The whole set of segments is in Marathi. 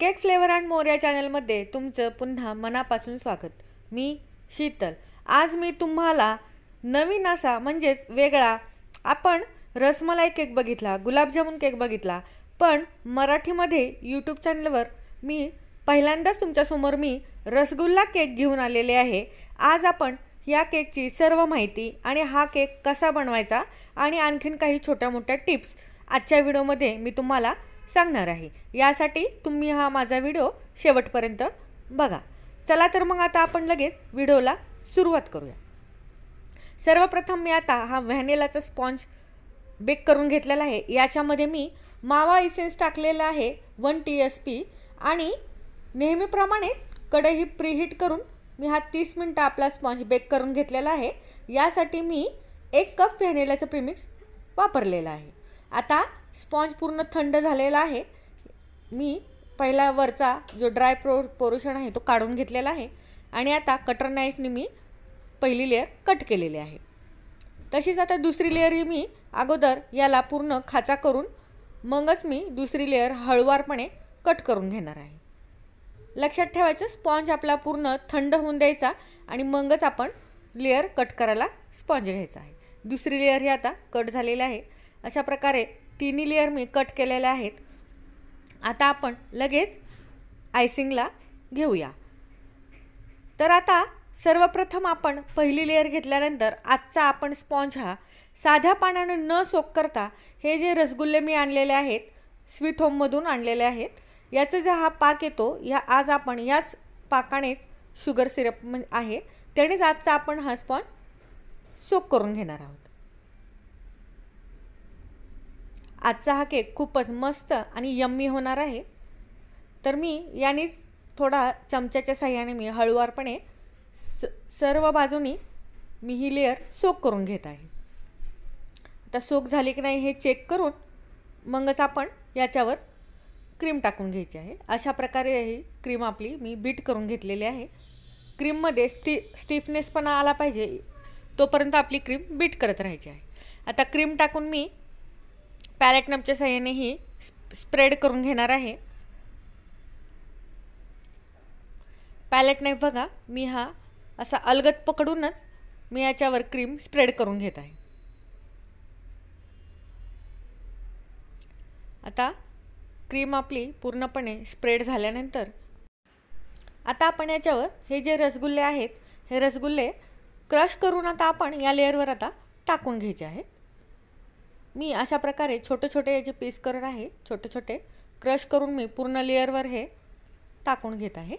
केक फ्लेवर अँड मोर्या चॅनलमध्ये तुमचं पुन्हा मनापासून स्वागत मी शीतल आज मी तुम्हाला नवीन असा म्हणजेच वेगळा आपण रसमलाई केक बघितला गुलाबजामून केक बघितला पण मराठीमध्ये यूट्यूब चॅनलवर मी पहिल्यांदाच तुमच्यासमोर मी रसगुल्ला केक घेऊन आलेले आहे आज आपण या केकची सर्व माहिती आणि हा केक कसा बनवायचा आणि आणखीन काही छोट्या मोठ्या टिप्स आजच्या व्हिडिओमध्ये मी तुम्हाला सांगणार आहे यासाठी तुम्ही हा माझा व्हिडिओ शेवटपर्यंत बघा चला तर मग आता आपण लगेच व्हिडिओला सुरुवात करूया सर्वप्रथम मी आता हा व्हॅनेलाचा स्पॉन्ज बेक करून घेतलेला आहे याच्यामध्ये मी मावा इसेन्स टाकलेला आहे वन टी एस पी आणि नेहमीप्रमाणेच कढई प्रीहीट करून मी हा तीस मिनटं आपला स्पॉन्ज बेक करून घेतलेला आहे यासाठी मी एक कप व्हॅनेलाचं प्रीमिक्स वापरलेलं आहे आता स्पॉन्ज पूर्ण थंड झालेला आहे मी पहिला वरचा जो ड्राय प्रो पोरुशन आहे तो काढून घेतलेला आहे आणि आता कटर नाईफने मी पहिली लेअर कट केलेली आहे तशीच आता दुसरी लेअर ही मी अगोदर याला पूर्ण खाचा करून मगच मी दुसरी लेअर हळुवारपणे कट करून घेणार आहे लक्षात ठेवायचं स्पॉन्ज आपला पूर्ण थंड होऊन द्यायचा आणि मगच आपण लेअर कट करायला स्पॉन्ज घ्यायचा आहे दुसरी लेअर ही आता कट झालेली आहे अशा प्रकारे तिन्ही लेअर मी कट केलेले आहेत आता आपण लगेच आयसिंगला घेऊया तर आता सर्वप्रथम आपण पहिली लेअर घेतल्यानंतर आजचा आपण स्पॉन्ज हा साध्या पाण्यानं न सोक करता हे जे रसगुल्ले मी आणलेले आहेत स्वीट होममधून आणलेले आहेत याचं जे हा पाक येतो या आज आपण याच पाकानेच शुगर सिरप आहे त्यानेच आजचा आपण हा स्पॉन्ज सोक करून घेणार आहोत आजचा हा केक खूपच मस्त आणि यम्मी होणार आहे तर मी यानेच थोडा चमच्याच्या सहाय्याने मी हळूवारपणे स सर्व बाजूनी मी ही लेअर सोक करून घेत आहे आता सोक झाली की नाही हे चेक करून मगच आपण याच्यावर क्रीम टाकून घ्यायची आहे अशा प्रकारे ही क्रीम आपली मी बीट करून घेतलेली आहे क्रीममध्ये स्टी पण आला पाहिजे तोपर्यंत आपली क्रीम बीट करत राहायची आहे आता क्रीम टाकून मी पॅरेटनमच्या सहाय्याने ही स्प्रेड करून घेणार आहे पॅलेट नाही बघा मी हा असा अलगत पकडूनच मी याच्यावर क्रीम स्प्रेड करून घेत आहे आता क्रीम आपली पूर्णपणे स्प्रेड झाल्यानंतर आता आपण याच्यावर हे जे रसगुल्ले आहेत हे रसगुल्ले क्रश करून आता आपण या लेअरवर आता टाकून घ्यायचे आहेत मी अशा प्रकारे छोटे छोटे जे पीस करत आहे छोटे छोटे क्रश करून मी पूर्ण लेअरवर हे टाकून घेत आहे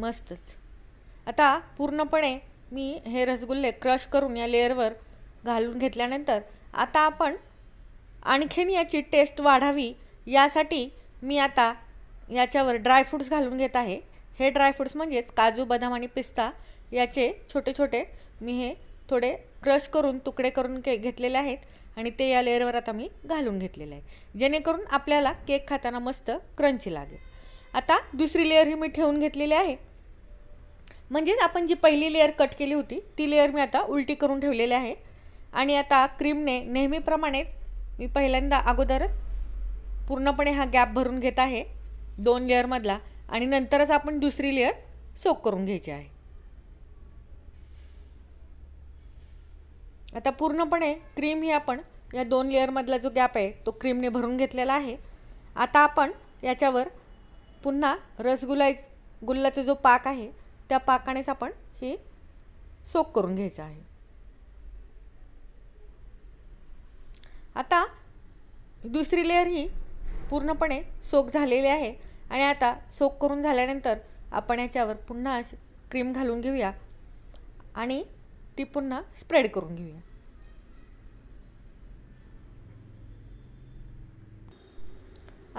मस्तच आता पूर्णपणे मी हे रसगुल्ले क्रश करून या लेअरवर घालून घेतल्यानंतर आता आपण आणखीन याची टेस्ट वाढावी यासाठी मी आता याच्यावर ड्रायफ्रूट्स घालून घेत आहे हे ड्रायफ्रूट्स म्हणजेच काजू बदाम आणि पिस्ता याचे छोटे छोटे मी हे थोडे क्रश करून तुकडे करून के घेतलेले आहेत आणि ते या लेअरवर आता मी घालून घेतलेले आहे जेणेकरून आपल्याला केक खाताना मस्त क्रंची लागेल आता दुसरी लेअर ही मी ठेवून घेतलेली आहे म्हणजेच आपण जी पहिली लेअर कट केली होती ती लेअर मी आता उलटी करून ठेवलेली आहे आणि आता क्रीमने नेहमीप्रमाणेच मी पहिल्यांदा अगोदरच पूर्णपणे हा गॅप भरून घेत आहे दोन लेअरमधला आणि नंतरच आपण दुसरी लेअर सोक करून घ्यायची आहे आता पूर्णपणे क्रीम ही आपण या दोन लेअरमधला जो गॅप आहे तो क्रीमने भरून घेतलेला आहे आता आपण याच्यावर पुन्हा रसगुलाय गुल्लाचा जो पाक आहे त्या पाकानेच आपण ही सोक करून घ्यायचं आहे आता दुसरी लेअर ही पूर्णपणे सोक झालेली आहे आणि आता सोक करून झाल्यानंतर आपण याच्यावर पुन्हा क्रीम घालून घेऊया आणि ती पुन्हा स्प्रेड करून घेऊया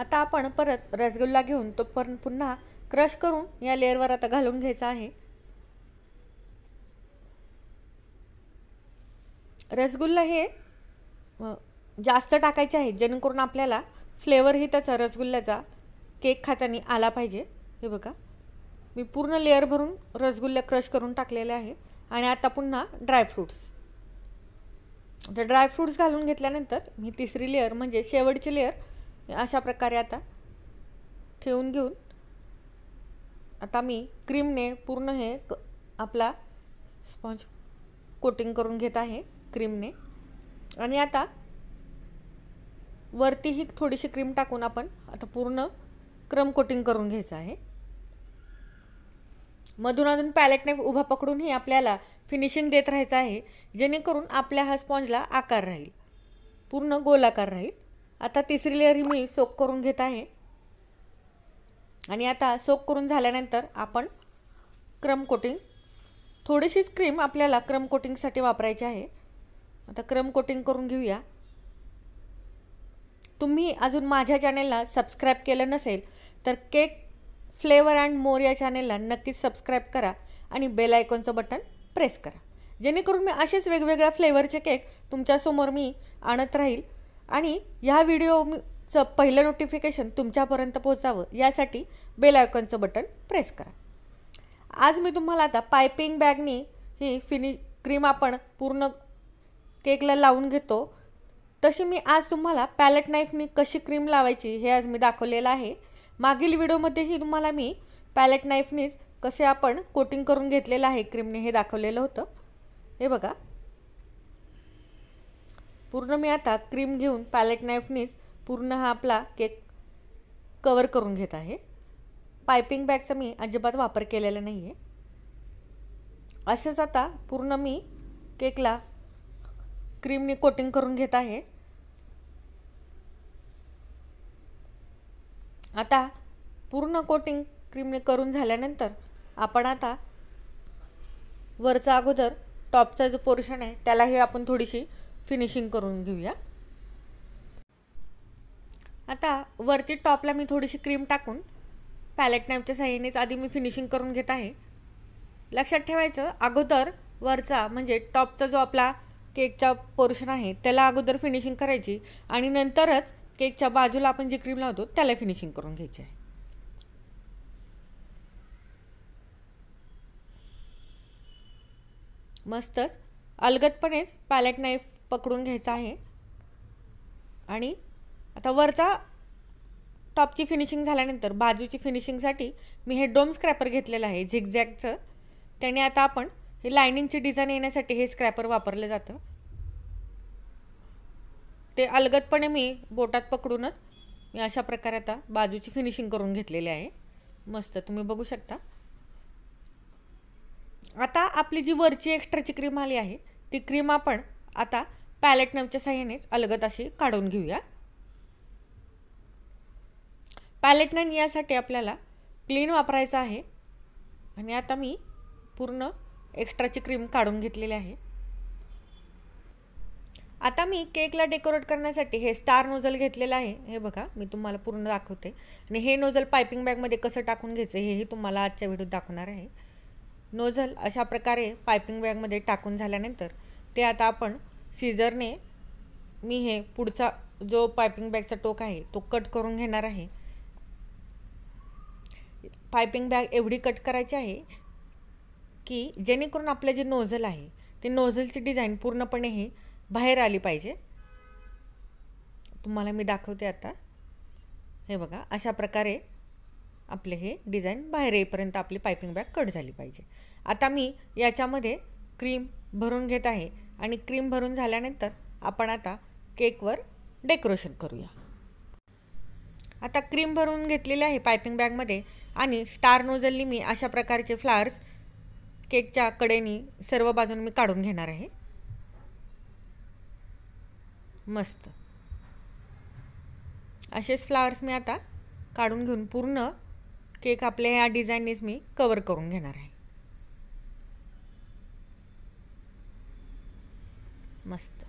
आता आपण परत रसगुल्ला घेऊन तो पण पुन्हा क्रश करून या लेअरवर आता घालून घ्यायचा आहे रसगुल्ला हे जास्त टाकायचे आहेत जेणेकरून आपल्याला फ्लेवरही त्याचा रसगुल्ल्याचा केक खाताना आला पाहिजे हे बघा मी पूर्ण लेअर भरून रसगुल्ला क्रश करून टाकलेले आहे आणि आता पुन्हा ड्रायफ्रूट्स तर ड्रायफ्रूट्स घालून घेतल्यानंतर मी तिसरी लेअर म्हणजे शेवटची लेअर अशा प्रकारे आता ठेवून घेऊन आता मी क्रीमने पूर्ण हे क आपला स्पॉन्ज कोटिंग करून घेत आहे क्रीमने आणि आता वरतीही थोडीशी क्रीम टाकून आपण आता पूर्ण क्रम कोटिंग करून घ्यायचं आहे मधून पॅलेटने उभा पकडूनही आपल्याला फिनिशिंग देत राहायचं आहे जेणेकरून आपल्या हा स्पॉन्जला आकार राहील पूर्ण गोलाकार राहील आता तिसरी लेअर ही मी सोक करून घेत आहे आणि आता सोक करून झाल्यानंतर आपण क्रम कोटिंग थोडीशीच क्रीम आपल्याला क्रम कोटिंगसाठी वापरायची आहे आता क्रम कोटिंग करून घेऊया तुम्ही अजून माझ्या चॅनेलला सबस्क्राईब केलं नसेल तर केक फ्लेवर अँड मोर या चॅनेलला नक्कीच सबस्क्राईब करा आणि बेल आयकॉनचं बटन प्रेस करा जेणेकरून मी असेच वेगवेगळ्या फ्लेवरचे केक तुमच्यासमोर मी आणत राहील आणि ह्या व्हिडिओचं पहिलं नोटिफिकेशन तुमच्यापर्यंत पोहोचावं यासाठी बेल आयकॉनचं बटन प्रेस करा आज मी तुम्हाला आता पायपिंग बॅगनी ही फिनिश क्रीम आपण पूर्ण केकला लावून घेतो तशी मी आज तुम्हाला पॅलेट नाईफनी कशी क्रीम लावायची हे आज मी दाखवलेलं आहे मागील व्हिडिओमध्येही तुम्हाला मी पॅलेट नाईफनीच कसे आपण कोटिंग करून घेतलेलं आहे क्रीमने हे दाखवलेलं होतं हे बघा पूर्ण मी आता क्रीम घेऊन पॅलेट नाईफनीच पूर्ण हा आपला केक कवर करून घेत आहे पायपिंग बॅगचा मी अजिबात वापर केलेला नाही आहे असेच आता पूर्ण मी केकला क्रीमने कोटिंग करून घेत आहे आता पूर्ण कोटिंग क्रीमने करून झाल्यानंतर आपण आता वरचा अगोदर टॉपचा जो पोर्शन आहे त्यालाही आपण थोडीशी फिनिशिंग करून घेऊया आता वरती टॉपला मी थोडीशी क्रीम टाकून पॅलेट नॅपच्या साह्यानेच आधी मी फिनिशिंग करून घेत आहे लक्षात ठेवायचं अगोदर वरचा म्हणजे टॉपचा जो आपला केकचा पोर्शन आहे त्याला अगोदर फिनिशिंग करायची आणि नंतरच केकच्या बाजूला आपण जी क्रीम लावतो त्याला फिनिशिंग करून घ्यायची आहे मस्तच अलगदपणेच पॅलेट नाईफ पकडून घ्यायचा आहे आणि आता वरचा टॉपची फिनिशिंग झाल्यानंतर बाजूची फिनिशिंगसाठी मी हे डोम स्क्रॅपर घेतलेलं आहे झिगझॅगचं त्याने आता आपण हे लायनिंगची डिझाईन येण्यासाठी हे स्क्रॅपर वापरलं जातं ते अलगदपणे मी बोटात पकडूनच मी अशा प्रकारे आता बाजूची फिनिशिंग करून घेतलेली आहे मस्त तुम्ही बघू शकता आता आपली जी वरची एक्स्ट्राची क्रीम आली आहे ती क्रीम आपण आता पॅलेट नमच्या साह्यानेच अलगत अशी काढून घेऊया पॅलेट यासाठी आपल्याला क्लीन वापरायचं आहे आणि आता मी पूर्ण एक्स्ट्राची क्रीम काढून घेतलेली आहे आता मी केकला डेकोरेट करण्यासाठी हे स्टार नोझल घेतलेलं आहे हे बघा मी तुम्हाला पूर्ण दाखवते आणि हे नोझल पायपिंग बॅगमध्ये कसं टाकून घ्यायचं हेही तुम्हाला आजच्या व्हिडिओत दाखवणार आहे नोझल अशा प्रकारे पायपिंग बॅगमध्ये टाकून झाल्यानंतर ते आता आपण सीझरने मी हे पुढचा जो पायपिंग बॅगचा टोक आहे तो कट करून घेणार आहे पायपिंग बॅग एवढी कट करायची आहे की जेणेकरून आपलं जे नोझल आहे ते नोझलची डिझाईन पूर्णपणे हे बाहेर आली पाहिजे तुम्हाला मी दाखवते आता हे बघा अशा प्रकारे आपले हे डिझाईन बाहेर येईपर्यंत आपली पायपिंग बॅग कट झाली पाहिजे आता मी याच्यामध्ये क्रीम भरून घेत आहे आणि क्रीम भरून झाल्यानंतर आपण आता केकवर डेकोरेशन करूया आता क्रीम भरून घेतलेली आहे पायपिंग बॅगमध्ये आणि स्टार नोजलनी मी अशा प्रकारचे फ्लावर्स केकच्या कडेनी सर्व बाजून मी काढून घेणार आहे मस्त असेच फ्लावर्स मी आता काढून घेऊन पूर्ण केक आपल्या ह्या डिझाईननेच मी कवर करून घेणार आहे मस्त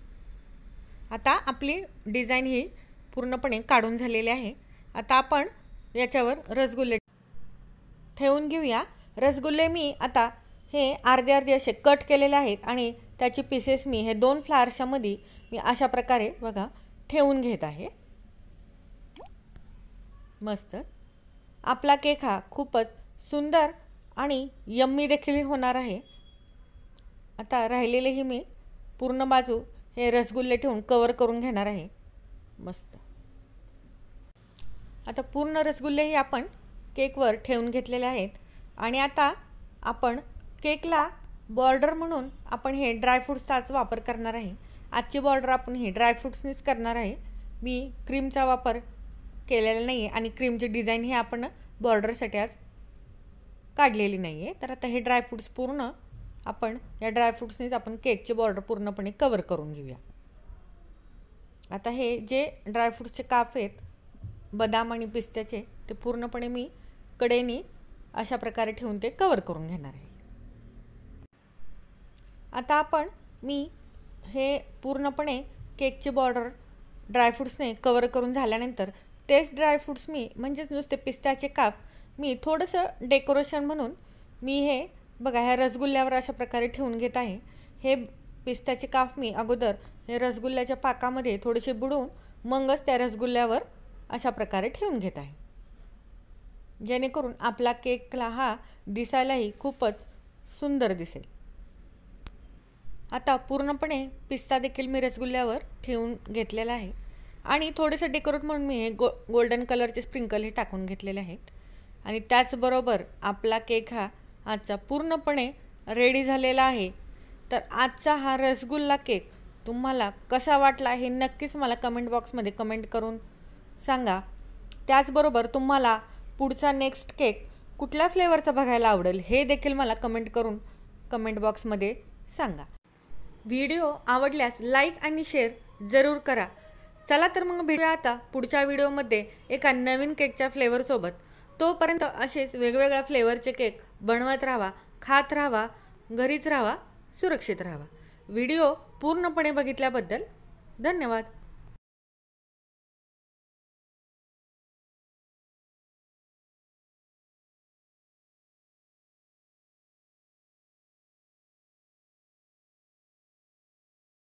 आता आपली डिझाईन ही पूर्णपणे काढून झालेली आहे आता आपण याच्यावर रसगुल्ले ठेवून घेऊया रसगुल्ले मी आता हे अर्धे अर्धे असे कट केलेले आहेत आणि त्याचे पीसेस मी हे दोन फ्लावर्सच्या मी अशा प्रकारे बघा ठेवून घेत आहे मस्तच आपला केक हा खूपच सुंदर आणि यम्मी देखील होणार आहे आता राहिलेलेही मी पूर्ण बाजू हे रसगुल्ले ठेवून कवर करून घेणार आहे मस्त आता पूर्ण रसगुल्लेही आपण केकवर ठेवून घेतलेले आहेत आणि आता आपण केकला बॉर्डर म्हणून आपण हे ड्रायफ्रूट्सचाच वापर करणार आहे आजची बॉर्डर आपण ही ड्रायफ्रूट्सनीच करणार आहे मी क्रीमचा वापर केलेला नाही आहे आणि क्रीमची डिझाईन हे आपण बॉर्डरसाठी आज काढलेली नाही आहे तर आता हे ड्रायफ्रूट्स पूर्ण आपण या ड्रायफ्रूट्सनीच आपण केकची बॉर्डर पूर्णपणे कवर करून घेऊया आता हे जे ड्रायफ्रूट्सचे काप आहेत बदाम आणि पिस्त्याचे ते पूर्णपणे मी कडेनी अशा प्रकारे ठेवून ते कवर करून घेणार आहे आता आपण मी हे पूर्णपणे केकची बॉर्डर ड्रायफ्रूट्सने कवर करून झाल्यानंतर तेच ड्रायफ्रूट्स मी म्हणजेच नुसते पिस्त्याचे काफ मी थोडंसं डेकोरेशन म्हणून मी हे बघा ह्या रसगुल्ल्यावर अशा प्रकारे ठेवून घेत आहे हे पिस्त्याचे काफ मी अगोदर हे रसगुल्ल्याच्या पाकामध्ये थोडेसे बुडवून मगच त्या रसगुल्ल्यावर अशा प्रकारे ठेवून घेत आहे जेणेकरून आपला केकला हा दिसायलाही खूपच सुंदर दिसेल आता पूर्णपणे पिस्ता देखील मी रसगुल्ल्यावर ठेवून घेतलेला आहे आणि थोडेसे डेकोरेट म्हणून मी हे गो गोल्डन कलरचे स्प्रिंकल हे टाकून घेतलेले आहेत आणि त्याचबरोबर आपला केक हा आजचा पूर्णपणे रेडी झालेला आहे तर आजचा हा रसगुल्ला केक तुम्हाला कसा वाटला हे नक्कीच मला कमेंट बॉक्समध्ये कमेंट करून सांगा त्याचबरोबर तुम्हाला पुढचा नेक्स्ट केक कुठल्या फ्लेवरचा बघायला आवडेल हे देखील मला कमेंट करून कमेंट बॉक्समध्ये सांगा व्हिडिओ आवडल्यास लाईक आणि शेअर जरूर करा चला तर मग भेटूया आता पुढच्या व्हिडिओमध्ये एका नवीन केकच्या फ्लेवरसोबत तोपर्यंत असेच वेगवेगळ्या फ्लेवरचे केक बनवत राहा खात राहा घरीच राहा सुरक्षित राहा व्हिडिओ पूर्णपणे बघितल्याबद्दल धन्यवाद